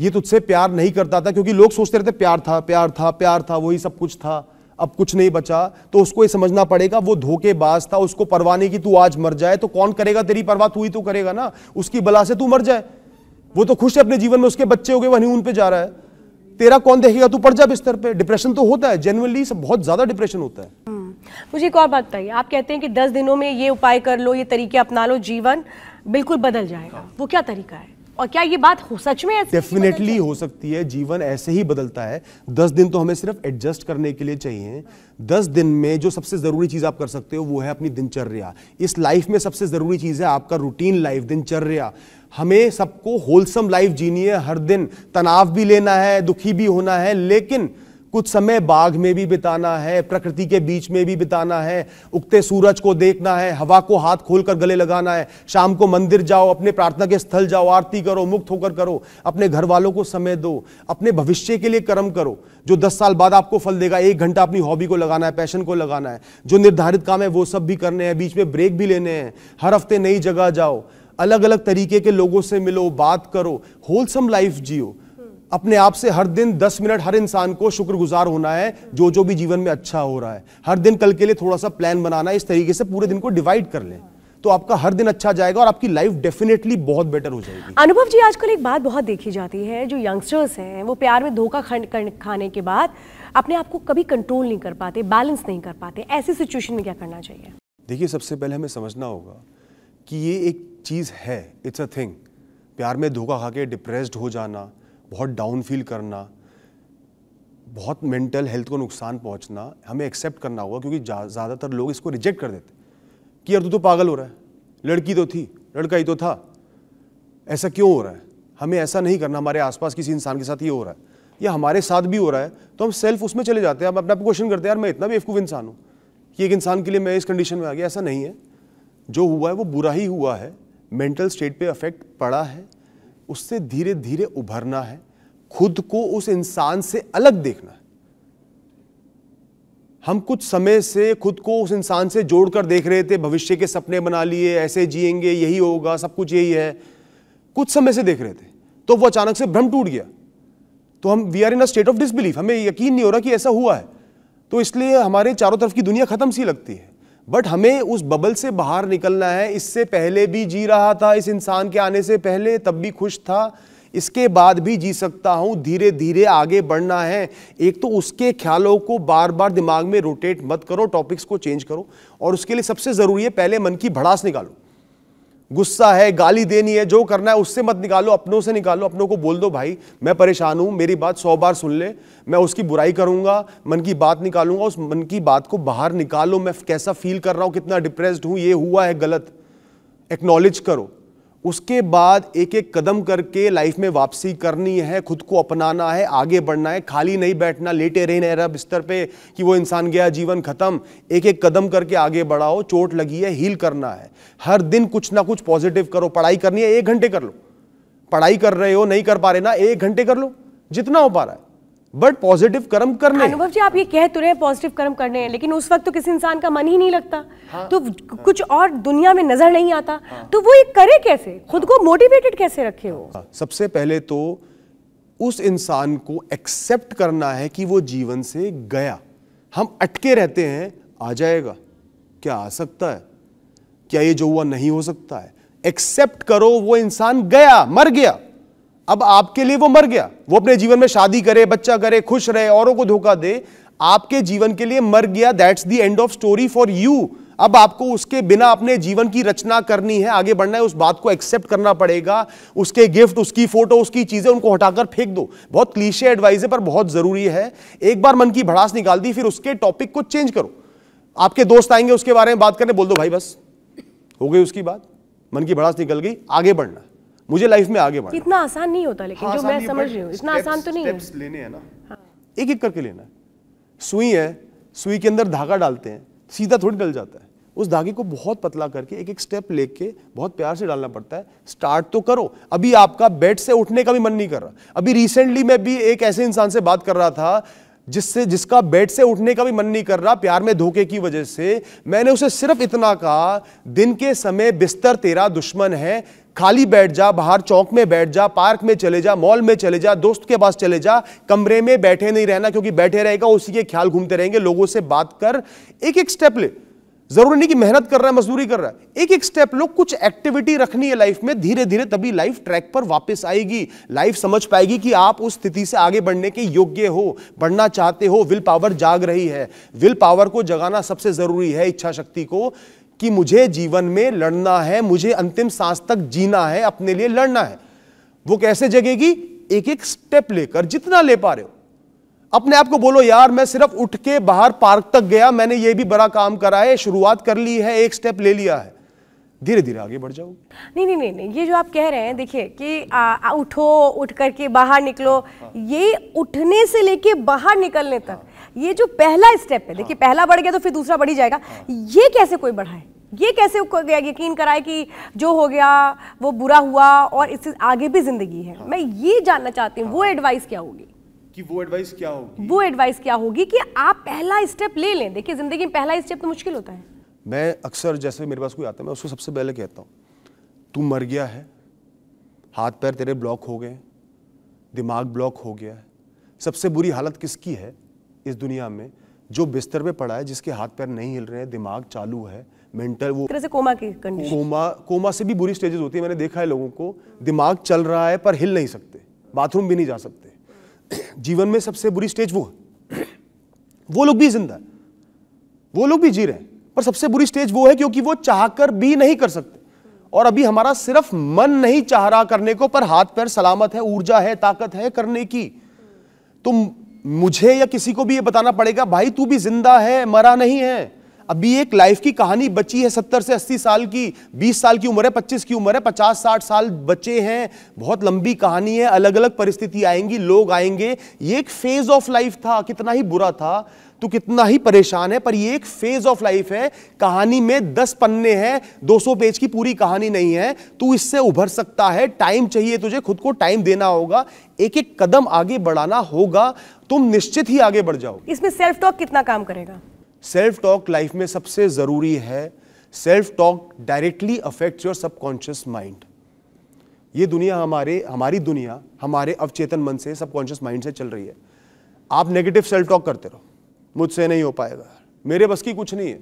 ये तुझसे प्यार नहीं करता था क्योंकि लोग सोचते रहते प्यार था प्यार था प्यार था वही सब कुछ था अब कुछ नहीं बचा तो उसको ये समझना पड़ेगा वो धोखेबाज था उसको परवाह नहीं कि तू आज मर जाए तो कौन करेगा तेरी परवाह तू ही तो करेगा ना उसकी बला से तू मर जाए वो तो खुश है अपने जीवन में उसके बच्चे हो गए वहीं उन पे जा रहा है तेरा कौन देखेगा तू पड़ जा बिस्तर पे डिप्रेशन तो होता है जेनुअनली बहुत ज्यादा डिप्रेशन होता है हम्म। मुझे एक और बात बताइए आप कहते हैं कि दस दिनों में ये उपाय कर लो ये तरीके अपना लो जीवन बिल्कुल बदल जाएगा हाँ। वो क्या तरीका है और क्या ये बात हो सच में डेफिनेटली हो सकती है जीवन ऐसे ही बदलता है दस दिन तो हमें सिर्फ एडजस्ट करने के लिए चाहिए दस दिन में जो सबसे ज़रूरी चीज़ आप कर सकते हो वो है अपनी दिनचर्या इस लाइफ में सबसे ज़रूरी चीज़ है आपका रूटीन लाइफ दिनचर्या हमें सबको होलसम लाइफ जीनी है हर दिन तनाव भी लेना है दुखी भी होना है लेकिन कुछ समय बाग में भी बिताना है प्रकृति के बीच में भी बिताना है उगते सूरज को देखना है हवा को हाथ खोलकर गले लगाना है शाम को मंदिर जाओ अपने प्रार्थना के स्थल जाओ आरती करो मुक्त होकर करो अपने घर वालों को समय दो अपने भविष्य के लिए कर्म करो जो दस साल बाद आपको फल देगा एक घंटा अपनी हॉबी को लगाना है पैशन को लगाना है जो निर्धारित काम है वो सब भी करने हैं बीच में ब्रेक भी लेने हैं हर हफ्ते नई जगह जाओ अलग अलग तरीके के लोगों से मिलो बात करो होलसम लाइफ जियो अपने आप से हर दिन दस मिनट हर इंसान को शुक्रगुजार होना है जो जो भी जीवन में अच्छा हो रहा है हर दिन कल के लिए थोड़ा सा प्लान बनाना है इस तरीके से पूरे दिन को डिवाइड कर लें तो आपका हर दिन अच्छा जाएगा और आपकी लाइफ डेफिनेटली बहुत बेटर हो जाएगी अनुभव जी आजकल एक बात बहुत देखी जाती है जो यंगस्टर्स हैं वो प्यार में धोखा खाने के बाद अपने आप को कभी कंट्रोल नहीं कर पाते बैलेंस नहीं कर पाते ऐसी सिचुएशन में क्या करना चाहिए देखिए सबसे पहले हमें समझना होगा कि ये एक चीज़ है इट्स अ थिंग प्यार में धोखा खा के डिप्रेस्ड हो जाना बहुत डाउन फील करना बहुत मेंटल हेल्थ को नुकसान पहुंचना हमें एक्सेप्ट करना होगा क्योंकि ज़्यादातर लोग इसको रिजेक्ट कर देते कि यार तू तो पागल हो रहा है लड़की तो थी लड़का ही तो था ऐसा क्यों हो रहा है हमें ऐसा नहीं करना हमारे आसपास किसी इंसान के साथ ये हो रहा है या हमारे साथ भी हो रहा है तो हम सेल्फ उसमें चले जाते हैं हम अपने आप क्वेश्चन करते हैं यार मैं इतना बेवकूफ़ इंसान हूँ कि एक इंसान के लिए मैं इस कंडीशन में आ गया ऐसा नहीं है जो हुआ है वो बुरा ही हुआ है मेंटल स्टेट पर अफेक्ट पड़ा है उससे धीरे धीरे उभरना है खुद को उस इंसान से अलग देखना हम कुछ समय से खुद को उस इंसान से जोड़कर देख रहे थे भविष्य के सपने बना लिए ऐसे जिएंगे यही होगा सब कुछ यही है कुछ समय से देख रहे थे तो वो अचानक से भ्रम टूट गया तो हम we are in a state of disbelief हमें यकीन नहीं हो रहा कि ऐसा हुआ है तो इसलिए हमारे चारों तरफ की दुनिया ख़त्म सी लगती है बट हमें उस बबल से बाहर निकलना है इससे पहले भी जी रहा था इस इंसान के आने से पहले तब भी खुश था इसके बाद भी जी सकता हूँ धीरे धीरे आगे बढ़ना है एक तो उसके ख्यालों को बार बार दिमाग में रोटेट मत करो टॉपिक्स को चेंज करो और उसके लिए सबसे ज़रूरी है पहले मन की भड़ास निकालो गुस्सा है गाली देनी है जो करना है उससे मत निकालो अपनों से निकालो अपनों को बोल दो भाई मैं परेशान हूँ मेरी बात सौ बार सुन ले मैं उसकी बुराई करूँगा मन की बात निकालूंगा उस मन की बात को बाहर निकालो मैं कैसा फील कर रहा हूँ कितना डिप्रेस्ड हूँ ये हुआ है गलत एक्नॉलेज करो उसके बाद एक एक कदम करके लाइफ में वापसी करनी है खुद को अपनाना है आगे बढ़ना है खाली नहीं बैठना लेटे रही रहा बिस्तर पे कि वो इंसान गया जीवन खत्म एक एक कदम करके आगे बढ़ाओ चोट लगी है हील करना है हर दिन कुछ ना कुछ पॉजिटिव करो पढ़ाई करनी है एक घंटे कर लो पढ़ाई कर रहे हो नहीं कर पा रहे ना एक घंटे कर लो जितना हो पा रहा है बट पॉजिटिव कर्म करने अनुभव जी आप ये कह तो रहे हैं पॉजिटिव कर्म करने हैं लेकिन उस वक्त तो किसी इंसान का मन ही नहीं लगता हाँ, तो हाँ, कुछ और दुनिया में नजर नहीं आता हाँ, तो वो ये करे कैसे खुद को मोटिवेटेड कैसे रखे हो हाँ। सबसे पहले तो उस इंसान को एक्सेप्ट करना है कि वो जीवन से गया हम अटके रहते हैं आ जाएगा क्या आ सकता है क्या ये जो हुआ नहीं हो सकता है एक्सेप्ट करो वो इंसान गया मर गया अब आपके लिए वो मर गया वो अपने जीवन में शादी करे बच्चा करे खुश रहे औरों को धोखा दे आपके जीवन के लिए मर गया that's the end of story for you अब आपको उसके बिना अपने जीवन की रचना करनी है आगे बढ़ना है उस बात को एक्सेप्ट करना पड़ेगा उसके गिफ्ट उसकी फोटो उसकी चीजें उनको हटाकर फेंक दो बहुत क्लीशे एडवाइस है पर बहुत जरूरी है एक बार मन की भड़ास निकाल दी फिर उसके टॉपिक को चेंज करो आपके दोस्त आएंगे उसके बारे में बात करने बोल दो भाई बस हो गई उसकी बात मन की भड़ास निकल गई आगे बढ़ना मुझे लाइफ में आगे बढ़ना इतना आसान नहीं होता लेकिन हाँ, जो मैं समझ रही हूँ इतना आसान तो नहीं स्टेप्स लेने हैं ना हाँ। एक एक करके लेना है सुई है सुई के अंदर धागा डालते हैं सीधा थोड़ी डल जाता है उस धागे को बहुत पतला करके एक एक स्टेप लेके बहुत प्यार से डालना पड़ता है स्टार्ट तो करो अभी आपका बेड से उठने का भी मन नहीं कर रहा अभी रिसेंटली मैं भी एक ऐसे इंसान से बात कर रहा था जिससे जिसका बेड से उठने का भी मन नहीं कर रहा प्यार में धोखे की वजह से मैंने उसे सिर्फ इतना कहा दिन के समय बिस्तर तेरा दुश्मन है खाली बैठ जा बाहर चौक में बैठ जा पार्क में चले जा मॉल में चले जा दोस्त के पास चले जा कमरे में बैठे नहीं रहना क्योंकि बैठे रहेगा उसी के ख्याल घूमते रहेंगे लोगों से बात कर एक एक स्टेप ले जरूरी नहीं कि मेहनत कर रहा है मजदूरी कर रहा है एक एक स्टेप लो कुछ एक्टिविटी रखनी है लाइफ में धीरे धीरे तभी लाइफ ट्रैक पर वापस आएगी लाइफ समझ पाएगी कि आप उस स्थिति से आगे बढ़ने के योग्य हो बढ़ना चाहते हो विल पावर जाग रही है विल पावर को जगाना सबसे जरूरी है इच्छा शक्ति को कि मुझे जीवन में लड़ना है मुझे अंतिम सांस तक जीना है अपने लिए लड़ना है वो कैसे जगेगी एक एक स्टेप लेकर जितना ले पा रहे हो अपने आप को बोलो यार मैं सिर्फ उठ के बाहर पार्क तक गया मैंने ये भी बड़ा काम करा है शुरुआत कर ली है एक स्टेप ले लिया है धीरे धीरे आगे बढ़ जाओ नहीं नहीं नहीं नहीं ये जो आप कह रहे हैं देखिए कि आ, उठो उठ करके बाहर निकलो हाँ, हाँ। ये उठने से लेके बाहर निकलने तक हाँ। ये जो पहला स्टेप है देखिए हाँ। पहला बढ़ गया तो फिर दूसरा बढ़ ही जाएगा हाँ। ये कैसे कोई बढ़ाए ये कैसे यकीन कराए कि जो हो गया वो बुरा हुआ और इससे आगे भी जिंदगी है हाँ। मैं ये जानना चाहती हूँ वो एडवाइस हाँ। क्या होगी कि वो एडवाइस क्या होगी वो एडवाइस क्या होगी कि आप पहला स्टेप ले लें देखिए जिंदगी में पहला स्टेप तो मुश्किल होता है मैं अक्सर जैसे मेरे पास कोई आता है मैं उसको सबसे पहले कहता हूँ तू मर गया है हाथ पैर तेरे ब्लॉक हो गए दिमाग ब्लॉक हो गया है सबसे बुरी हालत किसकी है इस दुनिया में जो बिस्तर पे पड़ा है जिसके हाथ पैर नहीं हिल रहे हैं दिमाग चालू है मेंटल वो तरह से कोमा की कंडीशन कोमा कोमा से भी बुरी स्टेजेस होती है मैंने देखा है लोगों को दिमाग चल रहा है पर हिल नहीं सकते बाथरूम भी नहीं जा सकते जीवन में सबसे बुरी स्टेज वो है वो लोग भी जिंदा है वो लोग भी जी रहे हैं पर सबसे बुरी स्टेज वो है क्योंकि वो चाह भी नहीं कर सकते और अभी हमारा सिर्फ मन नहीं चाह रहा करने को पर हाथ पैर सलामत है ऊर्जा है ताकत है करने की तुम मुझे या किसी को भी ये बताना पड़ेगा भाई तू भी जिंदा है मरा नहीं है अभी एक लाइफ की कहानी बची है सत्तर से अस्सी साल की बीस साल की उम्र है पच्चीस की उम्र है पचास साठ साल बचे हैं बहुत लंबी कहानी है अलग अलग परिस्थिति आएंगी लोग आएंगे ये एक फेज ऑफ लाइफ था कितना ही बुरा था तू कितना ही परेशान है पर ये एक फेज ऑफ लाइफ है कहानी में दस पन्ने हैं दो सौ पेज की पूरी कहानी नहीं है तू इससे उभर सकता है टाइम चाहिए तुझे खुद को टाइम देना होगा एक एक कदम आगे बढ़ाना होगा तुम निश्चित ही आगे बढ़ जाओ इसमें सेल्फ टॉक कितना काम करेगा सेल्फ टॉक लाइफ में सबसे जरूरी है self talk directly affect your subconscious mind ये दुनिया हमारे हमारी दुनिया हमारे अवचेतन मन से सबकॉन्शियस माइंड से चल रही है आप नेगेटिव सेल्फ टॉक करते रहो मुझसे नहीं हो पाएगा मेरे बस की कुछ नहीं है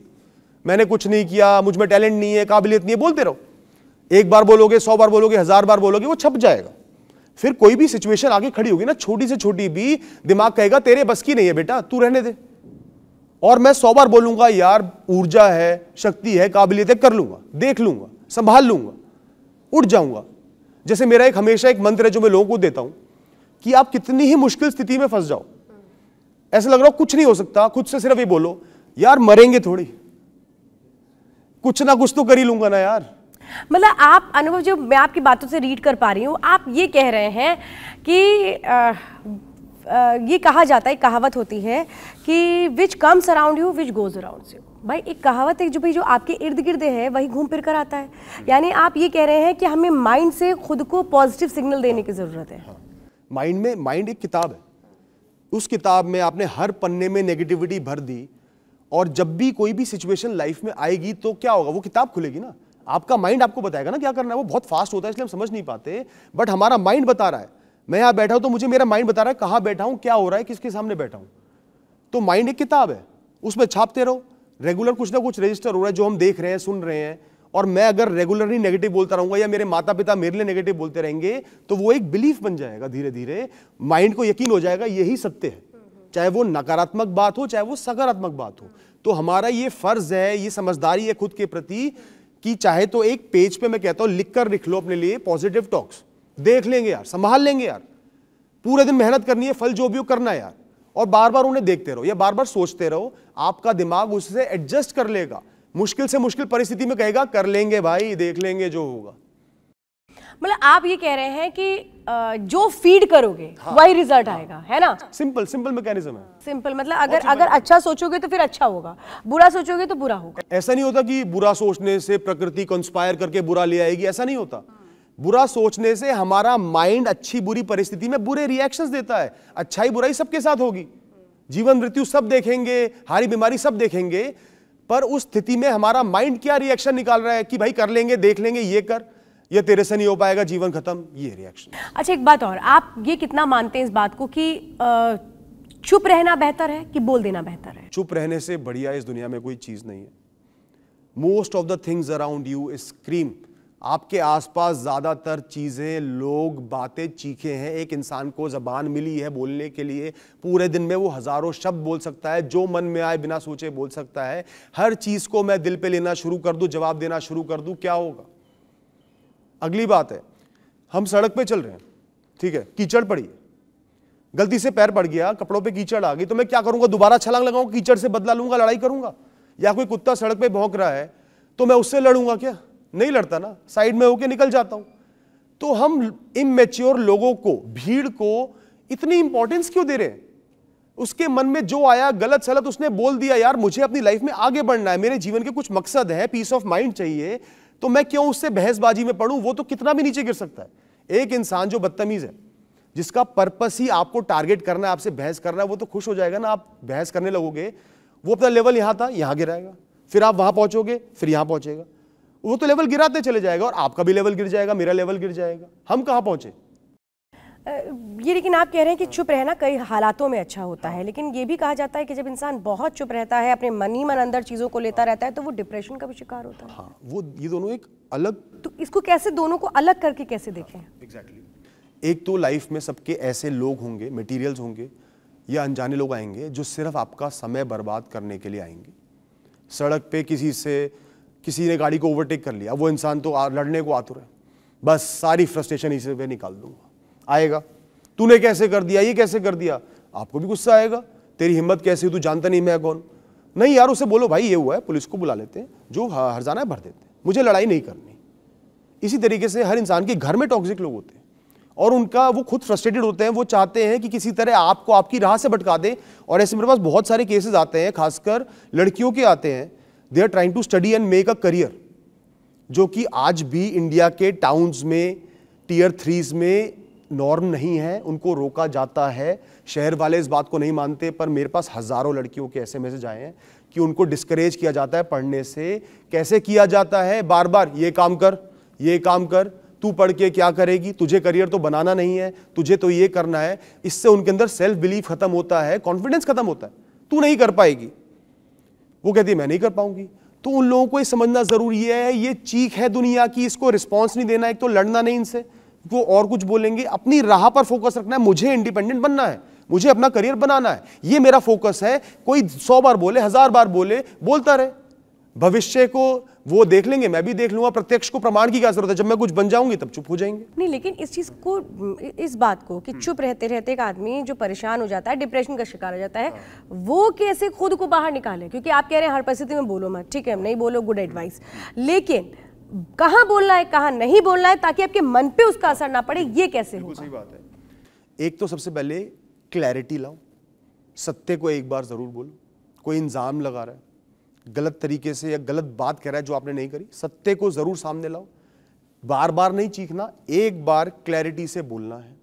मैंने कुछ नहीं किया मुझ में टैलेंट नहीं है काबिलियत नहीं है बोलते रहो एक बार बोलोगे सौ बार बोलोगे हजार बार बोलोगे वो छप जाएगा फिर कोई भी सिचुएशन आगे खड़ी होगी ना छोटी से छोटी भी दिमाग कहेगा तेरे बस की नहीं है बेटा तू रहने दे और मैं सौ बार बोलूंगा यार ऊर्जा है शक्ति है काबिलियत है कर लूंगा देख लूंगा संभाल लूंगा उठ जाऊंगा जैसे मेरा एक हमेशा एक मंत्र है जो मैं लोगों को देता हूं कि आप कितनी ही मुश्किल स्थिति में फंस जाओ ऐसा लग रहा हो कुछ नहीं हो सकता खुद से सिर्फ ये बोलो यार मरेंगे थोड़ी कुछ ना कुछ तो कर ही लूंगा ना यार मतलब आप अनुभव जो मैं आपकी बातों से रीड कर पा रही हूँ आप ये कह रहे हैं कि आ, आ, ये कहा जाता है कहावत होती है कि which comes around you which goes around you भाई एक कहावत है जो भाई जो आपके इर्द गिर्द है वही घूम फिर कर आता है यानी आप ये कह रहे हैं कि हमें माइंड से खुद को पॉजिटिव सिग्नल देने की ज़रूरत है माइंड हाँ, में माइंड एक किताब है उस किताब में आपने हर पन्ने में नेगेटिविटी भर दी और जब भी कोई भी सिचुएशन लाइफ में आएगी तो क्या होगा वो किताब खुलेगी ना आपका माइंड आपको बताएगा ना क्या करना है वो बहुत फास्ट होता है इसलिए हम समझ नहीं पाते बट हमारा माइंड बता रहा है मैं यहाँ बैठा हूं तो मुझे मेरा माइंड बता रहा है कहां बैठा हूं क्या हो रहा है किसके सामने बैठा हूं तो माइंड एक किताब है उसमें छापते रहो रेगुलर कुछ ना कुछ रजिस्टर हो रहा है जो हम देख रहे हैं सुन रहे हैं और मैं अगर रेगुलरली नेगेटिव बोलता रहूंगा या मेरे माता पिता मेरे लिए नेगेटिव बोलते रहेंगे तो वो एक बिलीफ बन जाएगा धीरे धीरे माइंड को यकीन हो जाएगा यही सत्य है चाहे वो नकारात्मक बात हो चाहे वो सकारात्मक बात हो तो हमारा ये फर्ज है ये समझदारी है खुद के प्रति कि चाहे तो एक पेज पे मैं कहता हूं लिखकर लिख लो अपने लिए पॉजिटिव टॉक्स देख लेंगे यार संभाल लेंगे यार पूरे दिन मेहनत करनी है फल जो भी करना है यार और बार बार उन्हें देखते रहो या बार बार सोचते रहो आपका दिमाग उससे एडजस्ट कर लेगा मुश्किल से मुश्किल परिस्थिति में कहेगा कर लेंगे भाई देख लेंगे जो होगा मतलब आप ये कह रहे हैं कि जो फीड करोगे हाँ, वही रिजल्ट हाँ, आएगा है ना सिंपल सिंपल मैकेनिज्म है सिंपल मतलब अगर अगर अच्छा सोचोगे तो फिर अच्छा होगा बुरा सोचोगे तो बुरा होगा ऐसा नहीं होता कि बुरा सोचने से प्रकृति कंस्पायर करके बुरा ले आएगी ऐसा नहीं होता बुरा सोचने से हमारा माइंड अच्छी बुरी परिस्थिति में बुरे रिएक्शंस देता है अच्छाई बुराई सबके साथ होगी जीवन मृत्यु सब देखेंगे हारी बीमारी सब देखेंगे पर उस स्थिति में हमारा माइंड क्या रिएक्शन निकाल रहा है कि भाई कर लेंगे देख लेंगे ये कर ये तेरे से नहीं हो पाएगा जीवन खत्म ये रिएक्शन अच्छा एक बात और आप ये कितना मानते हैं इस बात को कि चुप रहना बेहतर है कि बोल देना बेहतर है चुप रहने से बढ़िया इस दुनिया में कोई चीज़ नहीं है most of the things around you is cream आपके आसपास ज़्यादातर चीज़ें लोग बातें चीखे हैं एक इंसान को ज़बान मिली है बोलने के लिए पूरे दिन में वो हज़ारों शब्द बोल सकता है जो मन में आए बिना सोचे बोल सकता है हर चीज़ को मैं दिल पे लेना शुरू कर दूँ जवाब देना शुरू कर दूँ क्या होगा अगली बात है हम सड़क पे चल रहे हैं ठीक है कीचड़ पड़ी गलती से पैर पड़ गया कपड़ों पे कीचड़ आ गई तो मैं क्या करूंगा दोबारा छलांग लगाऊंगा कीचड़ से बदला लूंगा लड़ाई करूंगा या कोई कुत्ता सड़क पे भौंक रहा है तो मैं उससे लड़ूंगा क्या नहीं लड़ता ना साइड में होके निकल जाता हूं तो हम इमेच्योर लोगों को भीड़ को इतनी इंपॉर्टेंस क्यों दे रहे हैं उसके मन में जो आया गलत सलत उसने बोल दिया यार मुझे अपनी लाइफ में आगे बढ़ना है मेरे जीवन के कुछ मकसद है पीस ऑफ माइंड चाहिए तो मैं क्यों उससे बहसबाजी में पढ़ूं वो तो कितना भी नीचे गिर सकता है एक इंसान जो बदतमीज है जिसका पर्पस ही आपको टारगेट करना है आपसे बहस करना है वो तो खुश हो जाएगा ना आप बहस करने लगोगे वो अपना लेवल यहां था यहां गिराएगा फिर आप वहां पहुंचोगे फिर यहां पहुंचेगा वो तो लेवल गिराते चले जाएगा और आपका भी लेवल गिर जाएगा मेरा लेवल गिर जाएगा हम कहां पहुंचे ये लेकिन आप कह रहे हैं कि चुप रहना कई हालातों में अच्छा होता है लेकिन ये भी कहा जाता है कि जब इंसान बहुत चुप रहता है अपने मन ही मन अंदर चीज़ों को लेता रहता है तो वो डिप्रेशन का भी शिकार होता है हाँ वो ये दोनों एक अलग तो इसको कैसे दोनों को अलग करके कैसे हाँ, देखें एग्जैक्टली exactly. एक तो लाइफ में सबके ऐसे लोग होंगे मटीरियल्स होंगे या अनजाने लोग आएंगे जो सिर्फ आपका समय बर्बाद करने के लिए आएंगे सड़क पे किसी से किसी ने गाड़ी को ओवरटेक कर लिया वो इंसान तो लड़ने को आतुर है बस सारी फ्रस्ट्रेशन इसी पे निकाल दूंगा आएगा तूने कैसे कर दिया ये कैसे कर दिया आपको भी गुस्सा आएगा तेरी हिम्मत कैसी तू जानता नहीं मैं कौन नहीं यार उसे बोलो भाई ये हुआ है पुलिस को बुला लेते हैं जो हरजाना है भर देते हैं मुझे लड़ाई नहीं करनी इसी तरीके से हर इंसान के घर में टॉक्सिक लोग होते हैं और उनका वो खुद फ्रस्ट्रेटेड होते हैं वो चाहते हैं कि किसी तरह आपको आपकी राह से भटका दे और ऐसे मेरे पास बहुत सारे केसेस आते हैं खासकर लड़कियों के आते हैं they are trying to study and make a career जो कि आज भी इंडिया के टाउन्स में टीयर थ्रीज में नॉर्म नहीं है उनको रोका जाता है शहर वाले इस बात को नहीं मानते पर मेरे पास हज़ारों लड़कियों के ऐसे मैसेज आए हैं कि उनको डिस्करेज किया जाता है पढ़ने से कैसे किया जाता है बार बार ये काम कर ये काम कर तू पढ़ के क्या करेगी तुझे करियर तो बनाना नहीं है तुझे तो ये करना है इससे उनके अंदर सेल्फ बिलीफ खत्म होता है कॉन्फिडेंस खत्म होता है तू नहीं कर पाएगी वो कहती है मैं नहीं कर पाऊंगी तो उन लोगों को ये समझना ज़रूरी है ये चीख है दुनिया की इसको रिस्पॉन्स नहीं देना एक तो लड़ना नहीं इनसे वो और कुछ बोलेंगे अपनी राह पर फोकस रखना है मुझे इंडिपेंडेंट बनना है मुझे अपना करियर बनाना है ये मेरा फोकस है कोई सौ बार बोले हजार बार बोले बोलता रहे भविष्य को वो देख लेंगे मैं भी देख लूंगा प्रत्यक्ष को प्रमाण की क्या जरूरत है जब मैं कुछ बन जाऊंगी तब चुप हो जाएंगे नहीं लेकिन इस चीज को इस बात को कि चुप रहते रहते एक आदमी जो परेशान हो जाता है डिप्रेशन का शिकार हो जाता है वो कैसे खुद को बाहर निकाले क्योंकि आप कह रहे हैं हर परिस्थिति में बोलो मत ठीक है नहीं बोलो गुड एडवाइस लेकिन कहां बोलना है कहां नहीं बोलना है ताकि आपके मन पे उसका असर ना पड़े ये कैसे हो सही बात है एक तो सबसे पहले क्लैरिटी लाओ सत्य को एक बार ज़रूर बोलो कोई इंजाम लगा रहा है गलत तरीके से या गलत बात कह रहा है जो आपने नहीं करी सत्य को ज़रूर सामने लाओ बार बार नहीं चीखना एक बार क्लैरिटी से बोलना है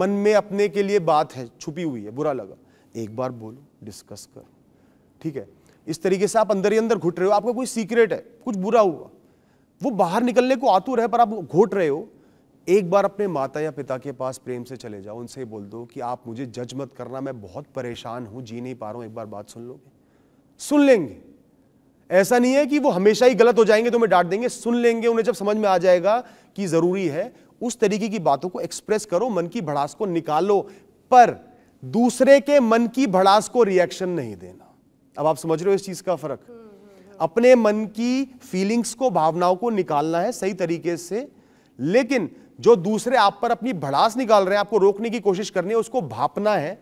मन में अपने के लिए बात है छुपी हुई है बुरा लगा एक बार बोलो डिस्कस करो ठीक है इस तरीके से आप अंदर ही अंदर घुट रहे हो आपका कोई सीक्रेट है कुछ बुरा हुआ वो बाहर निकलने को आतुर है पर आप घोट रहे हो एक बार अपने माता या पिता के पास प्रेम से चले जाओ उनसे बोल दो कि आप मुझे जज मत करना मैं बहुत परेशान हूं जी नहीं पा रहा हूं एक बार बात सुन लोगे सुन लेंगे ऐसा नहीं है कि वो हमेशा ही गलत हो जाएंगे तो मैं डांट देंगे सुन लेंगे उन्हें जब समझ में आ जाएगा कि जरूरी है उस तरीके की बातों को एक्सप्रेस करो मन की भड़ास को निकालो पर दूसरे के मन की भड़ास को रिएक्शन नहीं देना अब आप समझ रहे हो इस चीज का फर्क अपने मन की फीलिंग्स को भावनाओं को निकालना है सही तरीके से लेकिन जो दूसरे आप पर अपनी भड़ास निकाल रहे हैं आपको रोकने की कोशिश करनी है उसको भापना है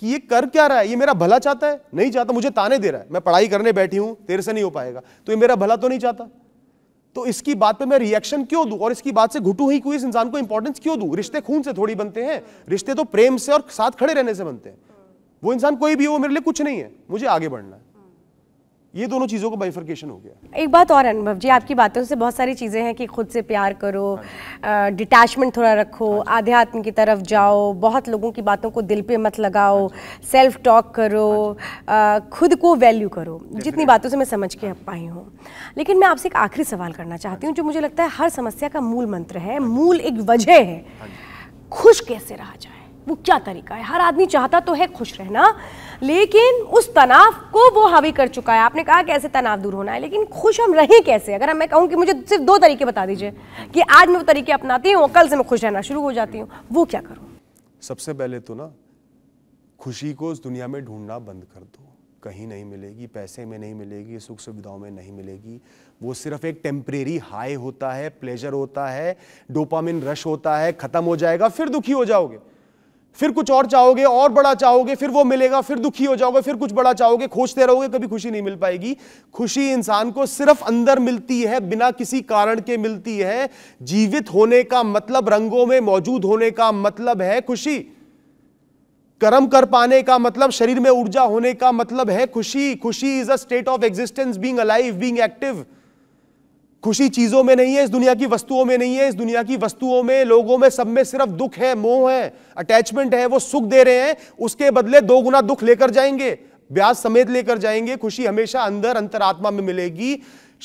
कि ये कर क्या रहा है ये मेरा भला चाहता है नहीं चाहता मुझे ताने दे रहा है मैं पढ़ाई करने बैठी हूं तेरे से नहीं हो पाएगा तो ये मेरा भला तो नहीं चाहता तो इसकी बात पे मैं रिएक्शन क्यों दूं और इसकी बात से घुटू ही कोई इस इंसान को इंपॉर्टेंस क्यों दूं रिश्ते खून से थोड़ी बनते हैं रिश्ते तो प्रेम से और साथ खड़े रहने से बनते हैं वो इंसान कोई भी हो मेरे लिए कुछ नहीं है मुझे आगे बढ़ना है ये दोनों चीज़ों का बाइफर्केशन हो गया एक बात और अनुभव जी आपकी बातों से बहुत सारी चीज़ें हैं कि खुद से प्यार करो डिटैचमेंट हाँ थोड़ा रखो हाँ आध्यात्म की तरफ जाओ बहुत लोगों की बातों को दिल पे मत लगाओ सेल्फ हाँ टॉक करो खुद को वैल्यू करो जितनी बातों से मैं समझ के पाई हूँ लेकिन मैं आपसे एक आखिरी सवाल करना चाहती हूँ जो मुझे लगता है हर समस्या का मूल मंत्र है मूल एक वजह है खुश कैसे रहा जाए वो क्या तरीका है हर आदमी चाहता तो है खुश रहना लेकिन उस तनाव को वो हावी कर चुका है आपने कहा कैसे तनाव दूर होना है लेकिन खुश हम रहें कैसे अगर मैं कहूँ कि मुझे सिर्फ दो तरीके बता दीजिए कि आज मैं वो तरीके अपनाती हूँ कल से मैं खुश रहना शुरू हो जाती हूँ वो क्या करूँ सबसे पहले तो ना खुशी को उस दुनिया में ढूंढना बंद कर दो कहीं नहीं मिलेगी पैसे में नहीं मिलेगी सुख सुविधाओं में नहीं मिलेगी वो सिर्फ एक टेम्परेरी हाई होता है प्लेजर होता है डोपामिन रश होता है ख़त्म हो जाएगा फिर दुखी हो जाओगे फिर कुछ और चाहोगे और बड़ा चाहोगे फिर वो मिलेगा फिर दुखी हो जाओगे फिर कुछ बड़ा चाहोगे खोजते रहोगे कभी खुशी नहीं मिल पाएगी खुशी इंसान को सिर्फ अंदर मिलती है बिना किसी कारण के मिलती है जीवित होने का मतलब रंगों में मौजूद होने का मतलब है खुशी कर्म कर पाने का मतलब शरीर में ऊर्जा होने का मतलब है खुशी खुशी is a state of existence being alive being active खुशी चीजों में नहीं है इस दुनिया की वस्तुओं में नहीं है इस दुनिया की वस्तुओं में लोगों में सब में सिर्फ दुख है मोह है अटैचमेंट है वो सुख दे रहे हैं उसके बदले दो गुना दुख लेकर जाएंगे ब्याज समेत लेकर जाएंगे खुशी हमेशा अंदर अंतरात्मा में मिलेगी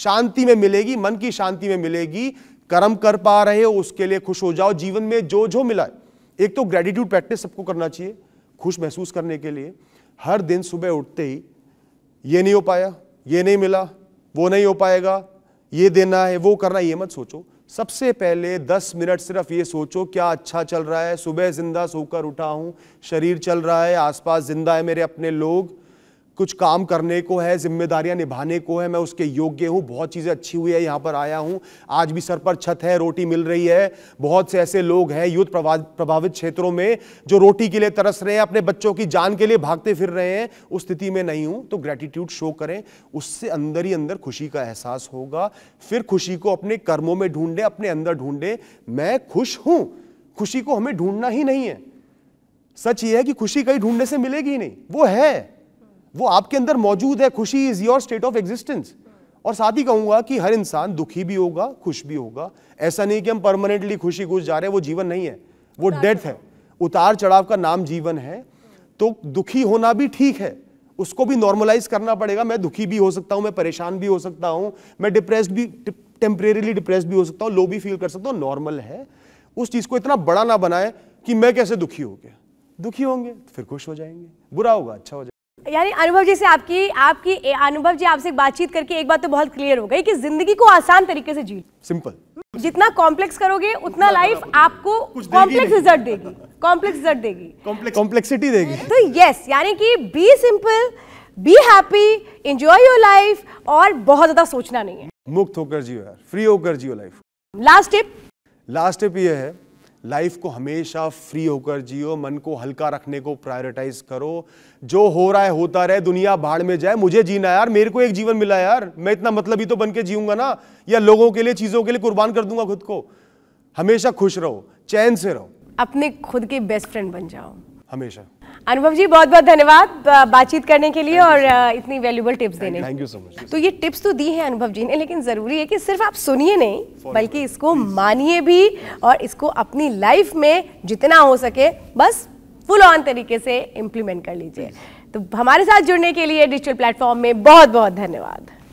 शांति में मिलेगी मन की शांति में मिलेगी कर्म कर पा रहे हो उसके लिए खुश हो जाओ जीवन में जो जो मिला एक तो ग्रेटिट्यूड प्रैक्टिस सबको करना चाहिए खुश महसूस करने के लिए हर दिन सुबह उठते ही ये नहीं हो पाया ये नहीं मिला वो नहीं हो पाएगा ये देना है वो करना ये मत सोचो सबसे पहले दस मिनट सिर्फ ये सोचो क्या अच्छा चल रहा है सुबह जिंदा सोकर उठा हूँ शरीर चल रहा है आसपास जिंदा है मेरे अपने लोग कुछ काम करने को है जिम्मेदारियां निभाने को है मैं उसके योग्य हूँ बहुत चीज़ें अच्छी हुई है यहाँ पर आया हूँ आज भी सर पर छत है रोटी मिल रही है बहुत से ऐसे लोग हैं युद्ध प्रभावित क्षेत्रों में जो रोटी के लिए तरस रहे हैं अपने बच्चों की जान के लिए भागते फिर रहे हैं उस स्थिति में नहीं हूँ तो ग्रेटिट्यूड शो करें उससे अंदर ही अंदर खुशी का एहसास होगा फिर खुशी को अपने कर्मों में ढूंढें अपने अंदर ढूंढें मैं खुश हूँ खुशी को हमें ढूंढना ही नहीं है सच ये है कि खुशी कहीं ढूंढने से मिलेगी ही नहीं वो है वो आपके अंदर मौजूद है खुशी is your state of existence और साथ ही कहूंगा कि हर इंसान दुखी भी होगा खुश भी होगा ऐसा नहीं कि हम परमानेंटली खुशी खुश जा रहे हैं वो जीवन नहीं है वो डेथ है उतार चढ़ाव का नाम जीवन है तो दुखी होना भी ठीक है उसको भी नॉर्मलाइज करना पड़ेगा मैं दुखी भी हो सकता हूं मैं परेशान भी हो सकता हूँ मैं डिप्रेस भी टेम्परेली डिप्रेस भी हो सकता हूँ लो भी फील कर सकता हूँ नॉर्मल है उस चीज़ को इतना बड़ा ना बनाए कि मैं कैसे दुखी हो गया दुखी होंगे तो फिर खुश हो जाएंगे बुरा होगा अच्छा हो जाएगा यानी अनुभव जी से आपकी आपकी अनुभव जी आपसे बातचीत करके एक बात तो बहुत क्लियर हो गई कि जिंदगी को आसान तरीके से जी सिंपल जितना कॉम्प्लेक्स करोगे उतना लाइफ आपको कॉम्प्लेक्स रिजल्ट देगी कॉम्प्लेक्स रिजल्ट देगी कॉम्प्लेक्सिटी देगी तो यस यानी कि be simple be happy enjoy your life और बहुत ज्यादा सोचना नहीं है मुक्त होकर जियो यार फ्री होकर जियो life last tip last tip ये है लाइफ को हमेशा फ्री होकर जियो मन को हल्का रखने को प्रायोरिटाइज करो जो हो रहा है होता रहे दुनिया भाड़ में जाए मुझे जीना यार मेरे को एक जीवन मिला यार मैं इतना मतलब ही तो बन के जीऊंगा ना या लोगों के लिए चीज़ों के लिए कुर्बान कर दूंगा खुद को हमेशा खुश रहो चैन से रहो अपने खुद के बेस्ट फ्रेंड बन जाओ हमेशा अनुभव जी बहुत बहुत धन्यवाद बातचीत करने के लिए और इतनी वैल्यूबल टिप्स देने थैंक यू सो मच तो ये टिप्स तो दी हैं अनुभव जी ने लेकिन ज़रूरी है कि सिर्फ आप सुनिए नहीं बल्कि इसको मानिए भी और इसको अपनी लाइफ में जितना हो सके बस फुल ऑन तरीके से इम्प्लीमेंट कर लीजिए तो हमारे साथ जुड़ने के लिए डिजिटल प्लेटफॉर्म में बहुत बहुत धन्यवाद